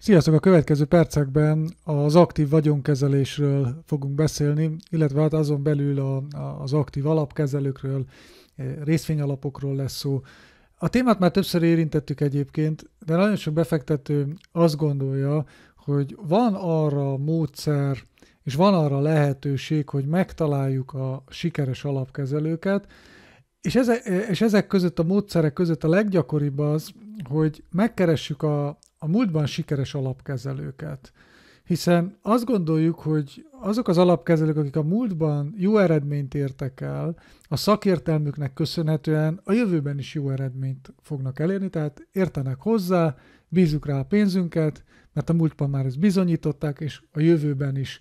Sziasztok! A következő percekben az aktív vagyonkezelésről fogunk beszélni, illetve hát azon belül a, a, az aktív alapkezelőkről, e, részvényalapokról lesz szó. A témát már többször érintettük egyébként, de nagyon sok befektető azt gondolja, hogy van arra módszer, és van arra lehetőség, hogy megtaláljuk a sikeres alapkezelőket, és ezek, és ezek között a módszerek között a leggyakoribb az, hogy megkeressük a, a múltban sikeres alapkezelőket. Hiszen azt gondoljuk, hogy azok az alapkezelők, akik a múltban jó eredményt értek el, a szakértelmüknek köszönhetően a jövőben is jó eredményt fognak elérni, tehát értenek hozzá, bízunk rá a pénzünket, mert a múltban már ezt bizonyították, és a jövőben is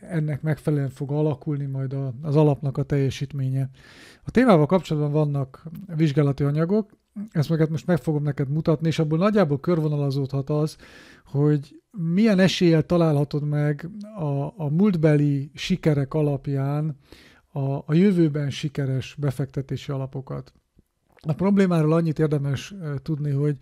ennek megfelelően fog alakulni majd a, az alapnak a teljesítménye. A témával kapcsolatban vannak vizsgálati anyagok, ezt meg hát most meg fogom neked mutatni, és abból nagyjából körvonalazódhat az, hogy milyen eséllyel találhatod meg a, a múltbeli sikerek alapján a, a jövőben sikeres befektetési alapokat. A problémáról annyit érdemes eh, tudni, hogy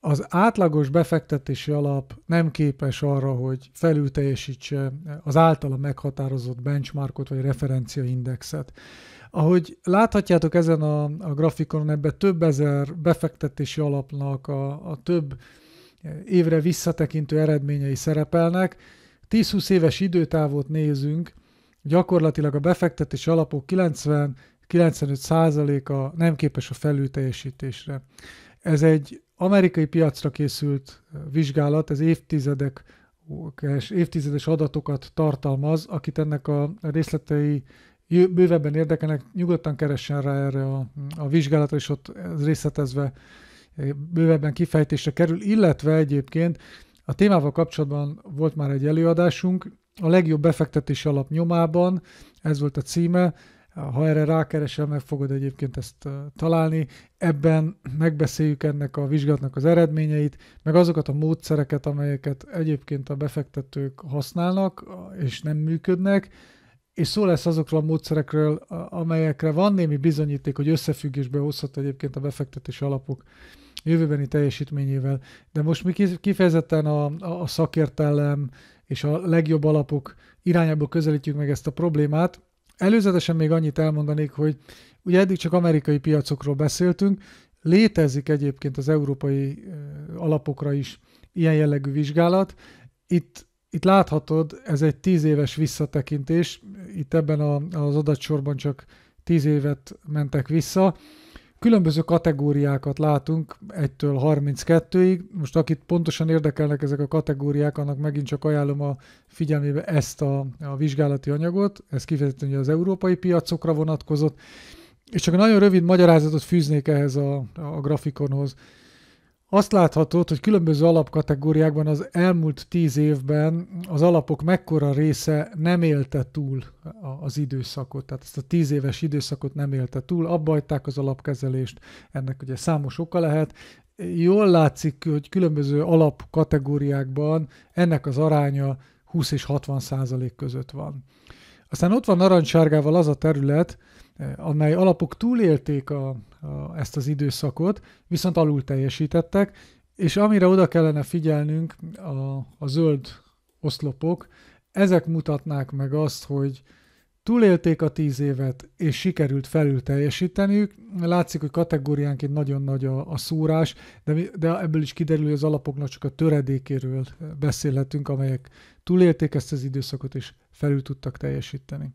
az átlagos befektetési alap nem képes arra, hogy felülteljesítse az általa meghatározott benchmarkot vagy referenciaindexet. Ahogy láthatjátok ezen a, a grafikonon, ebben több ezer befektetési alapnak a, a több évre visszatekintő eredményei szerepelnek. 10-20 éves időtávot nézünk, gyakorlatilag a befektetési alapok 90-95%-a nem képes a felülteljesítésre. Ez egy amerikai piacra készült vizsgálat, ez évtizedek, évtizedes adatokat tartalmaz, akit ennek a részletei bővebben érdekelnek, nyugodtan keressen rá erre a, a vizsgálatra, és ott részletezve bővebben kifejtésre kerül, illetve egyébként a témával kapcsolatban volt már egy előadásunk, a legjobb befektetési alap nyomában, ez volt a címe, ha erre rákeresel, meg fogod egyébként ezt találni. Ebben megbeszéljük ennek a vizsgálatnak az eredményeit, meg azokat a módszereket, amelyeket egyébként a befektetők használnak, és nem működnek, és szó lesz azokról a módszerekről, amelyekre van némi bizonyíték, hogy összefüggésbe hozhat egyébként a befektetési alapok jövőbeni teljesítményével. De most mi kifejezetten a, a szakértelem és a legjobb alapok irányába közelítjük meg ezt a problémát, Előzetesen még annyit elmondanék, hogy ugye eddig csak amerikai piacokról beszéltünk, létezik egyébként az európai alapokra is ilyen jellegű vizsgálat. Itt, itt láthatod, ez egy tíz éves visszatekintés, itt ebben a, az adatsorban csak tíz évet mentek vissza, Különböző kategóriákat látunk 1-től 32-ig. Most akit pontosan érdekelnek ezek a kategóriák, annak megint csak ajánlom a figyelmébe ezt a, a vizsgálati anyagot. Ez kifejezetten az európai piacokra vonatkozott. És csak nagyon rövid magyarázatot fűznék ehhez a, a grafikonhoz azt láthatod, hogy különböző alapkategóriákban az elmúlt tíz évben az alapok mekkora része nem élte túl az időszakot, tehát ezt a tíz éves időszakot nem élte túl, abbajták az alapkezelést, ennek ugye számos oka lehet. Jól látszik, hogy különböző alapkategóriákban ennek az aránya 20 és 60 százalék között van. Aztán ott van narancsárgával az a terület, amely alapok túlélték a, a, ezt az időszakot, viszont alul teljesítettek, és amire oda kellene figyelnünk, a, a zöld oszlopok, ezek mutatnák meg azt, hogy Túlélték a tíz évet, és sikerült felül teljesíteniük. Látszik, hogy kategóriánként nagyon nagy a, a szúrás, de, de ebből is kiderül, hogy az alapoknak csak a töredékéről beszélhetünk, amelyek túlélték ezt az időszakot, és felül tudtak teljesíteni.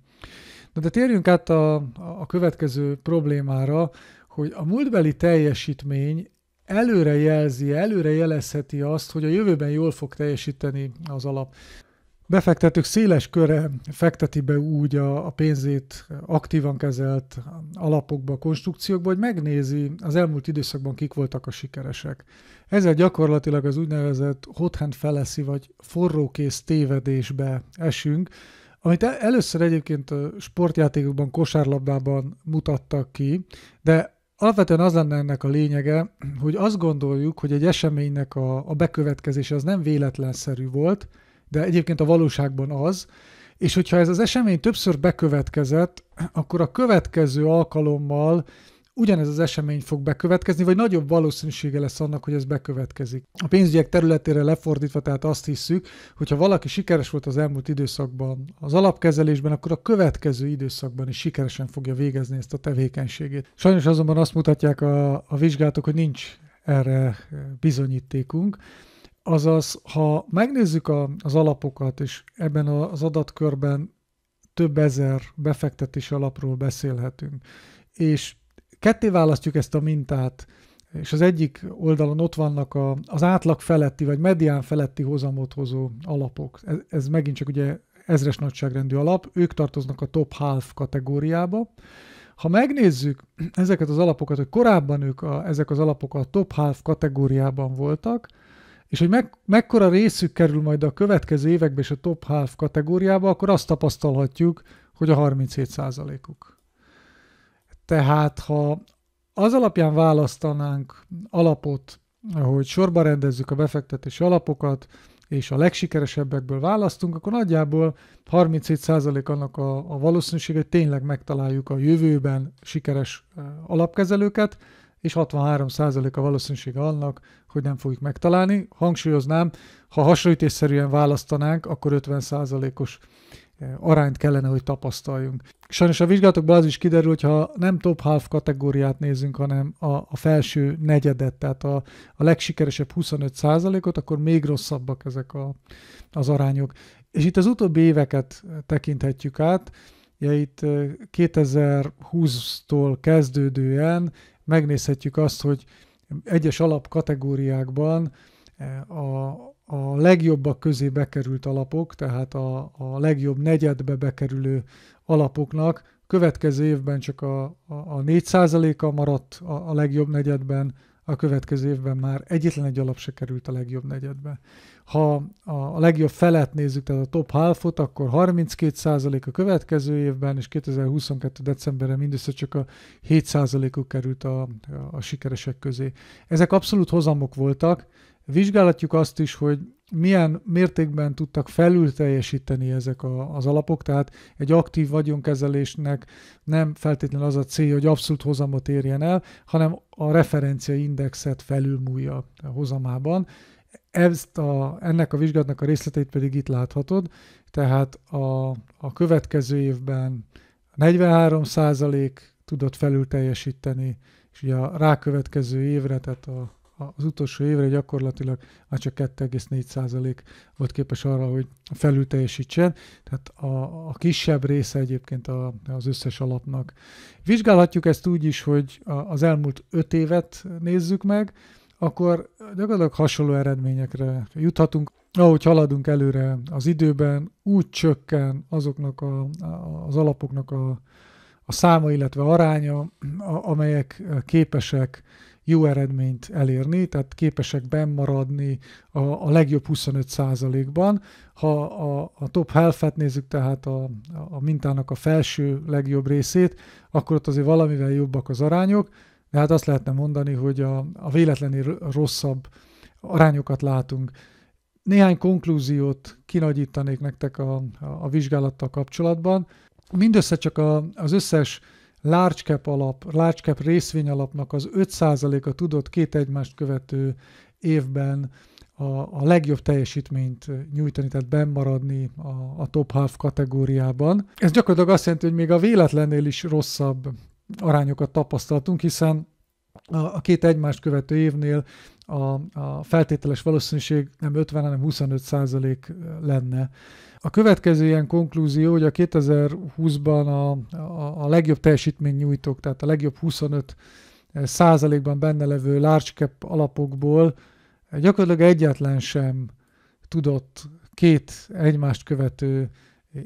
Na de térjünk át a, a következő problémára, hogy a múltbeli teljesítmény előre jelzi, előre jelezheti azt, hogy a jövőben jól fog teljesíteni az alap befektetők széles köre fekteti be úgy a, a pénzét aktívan kezelt alapokba, konstrukciókba, hogy megnézi az elmúlt időszakban kik voltak a sikeresek. Ezzel gyakorlatilag az úgynevezett hot hand feleszi vagy forrókész tévedésbe esünk, amit először egyébként sportjátékokban, kosárlabdában mutattak ki, de alapvetően az lenne ennek a lényege, hogy azt gondoljuk, hogy egy eseménynek a, a bekövetkezése az nem véletlenszerű volt, de egyébként a valóságban az, és hogyha ez az esemény többször bekövetkezett, akkor a következő alkalommal ugyanez az esemény fog bekövetkezni, vagy nagyobb valószínűsége lesz annak, hogy ez bekövetkezik. A pénzügyek területére lefordítva, tehát azt hiszük, hogy ha valaki sikeres volt az elmúlt időszakban az alapkezelésben, akkor a következő időszakban is sikeresen fogja végezni ezt a tevékenységét. Sajnos azonban azt mutatják a, a vizsgálatok, hogy nincs erre eh, bizonyítékunk. Azaz, ha megnézzük a, az alapokat, és ebben az adatkörben több ezer befektetés alapról beszélhetünk, és ketté választjuk ezt a mintát, és az egyik oldalon ott vannak a, az átlag feletti, vagy medián feletti hozamot hozó alapok. Ez, ez megint csak ugye ezres nagyságrendű alap, ők tartoznak a top half kategóriába. Ha megnézzük ezeket az alapokat, hogy korábban ők a, ezek az alapok a top half kategóriában voltak, és hogy meg, mekkora részük kerül majd a következő években és a top half kategóriába, akkor azt tapasztalhatjuk, hogy a 37%-uk. Tehát ha az alapján választanánk alapot, hogy sorba rendezzük a befektetési alapokat, és a legsikeresebbekből választunk, akkor nagyjából 37% annak a, a valószínűség, hogy tényleg megtaláljuk a jövőben sikeres eh, alapkezelőket, és 63% a valószínűsége annak, hogy nem fogjuk megtalálni. Hangsúlyoznám, ha hasonlítésszerűen választanánk, akkor 50%-os eh, arányt kellene, hogy tapasztaljunk. Sajnos a vizsgálatokban az is kiderül, hogy ha nem top half kategóriát nézzünk, hanem a, a felső negyedet, tehát a, a legsikeresebb 25%-ot, akkor még rosszabbak ezek a, az arányok. És itt az utóbbi éveket tekinthetjük át, ja, itt 2020-tól eh, kezdődően megnézhetjük azt, hogy egyes alapkategóriákban eh, a, a legjobbak közé bekerült alapok, tehát a, a legjobb negyedbe bekerülő alapoknak következő évben csak a, a, a 4%-a maradt a, a legjobb negyedben, a következő évben már egyetlen egy alap se került a legjobb negyedbe ha a legjobb felet nézzük, tehát a top halfot, akkor 32% a következő évben, és 2022. decemberre mindössze csak a 7%-uk került a, a sikeresek közé. Ezek abszolút hozamok voltak, Vizsgálatjuk azt is, hogy milyen mértékben tudtak felül teljesíteni ezek a, az alapok, tehát egy aktív vagyonkezelésnek nem feltétlenül az a cél, hogy abszolút hozamot érjen el, hanem a referencia indexet felülmúlja a hozamában ezt a, ennek a vizsgatnak a részleteit pedig itt láthatod, tehát a, a következő évben 43 százalék tudott felül teljesíteni, és ugye a rákövetkező évre, tehát a, a, az utolsó évre gyakorlatilag már csak 2,4 százalék volt képes arra, hogy felül teljesítsen, tehát a, a kisebb része egyébként a, az összes alapnak. Vizsgálhatjuk ezt úgy is, hogy a, az elmúlt 5 évet nézzük meg, akkor gyakorlatilag hasonló eredményekre juthatunk. Ahogy haladunk előre az időben, úgy csökken azoknak a, az alapoknak a, a száma, illetve aránya, a, amelyek képesek jó eredményt elérni, tehát képesek bennmaradni a, a legjobb 25%-ban. Ha a, a top health-et nézzük, tehát a, a mintának a felső legjobb részét, akkor ott azért valamivel jobbak az arányok, de hát azt lehetne mondani, hogy a, a véletlenül rosszabb arányokat látunk. Néhány konklúziót kinagyítanék nektek a, a, a vizsgálattal kapcsolatban. Mindössze csak a, az összes large cap alap, large cap részvény alapnak az 5%-a tudott két egymást követő évben a, a legjobb teljesítményt nyújtani, tehát bennmaradni a, a top half kategóriában. Ez gyakorlatilag azt jelenti, hogy még a véletlennél is rosszabb arányokat tapasztaltunk, hiszen a két egymást követő évnél a, a feltételes valószínűség nem 50, hanem 25 százalék lenne. A következő ilyen konklúzió, hogy a 2020-ban a, a, a legjobb teljesítmény nyújtók, tehát a legjobb 25 százalékban benne levő large cap alapokból gyakorlatilag egyetlen sem tudott két egymást követő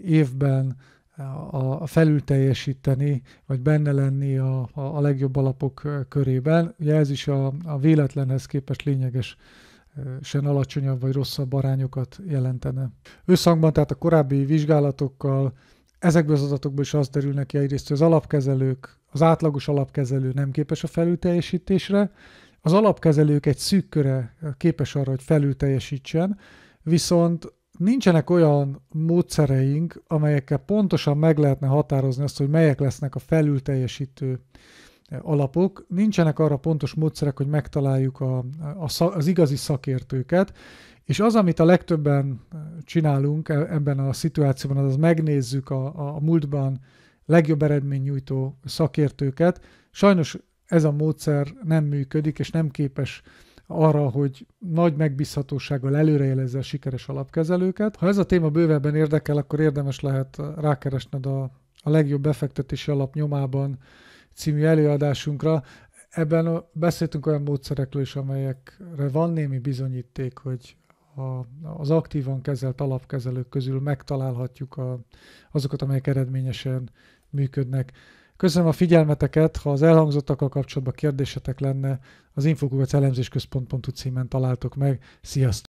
évben a, felülteljesíteni, vagy benne lenni a, a, a legjobb alapok körében. Ugye ez is a, a véletlenhez képest lényeges sen alacsonyabb vagy rosszabb arányokat jelentene. Összhangban tehát a korábbi vizsgálatokkal, ezekből az adatokból is az derül neki egyrészt, hogy az alapkezelők, az átlagos alapkezelő nem képes a felülteljesítésre, az alapkezelők egy szűk köre képes arra, hogy felülteljesítsen, viszont nincsenek olyan módszereink, amelyekkel pontosan meg lehetne határozni azt, hogy melyek lesznek a felülteljesítő eh, alapok. Nincsenek arra pontos módszerek, hogy megtaláljuk a, a, az igazi szakértőket, és az, amit a legtöbben eh, csinálunk e-, ebben a szituációban, az, az megnézzük a, a múltban legjobb nyújtó szakértőket. Sajnos ez a módszer nem működik, és nem képes arra, hogy nagy megbízhatósággal előrejelezze a sikeres alapkezelőket. Ha ez a téma bővebben érdekel, akkor érdemes lehet rákeresned a, a legjobb befektetési alap nyomában című előadásunkra. Ebben beszéltünk olyan módszerekről is, amelyekre van némi bizonyíték, hogy a, az aktívan kezelt alapkezelők közül megtalálhatjuk a, azokat, amelyek eredményesen működnek. Köszönöm a figyelmeteket, ha az elhangzottakkal kapcsolatban kérdésetek lenne, az elemzésközpont.hu címen találtok meg. Sziasztok!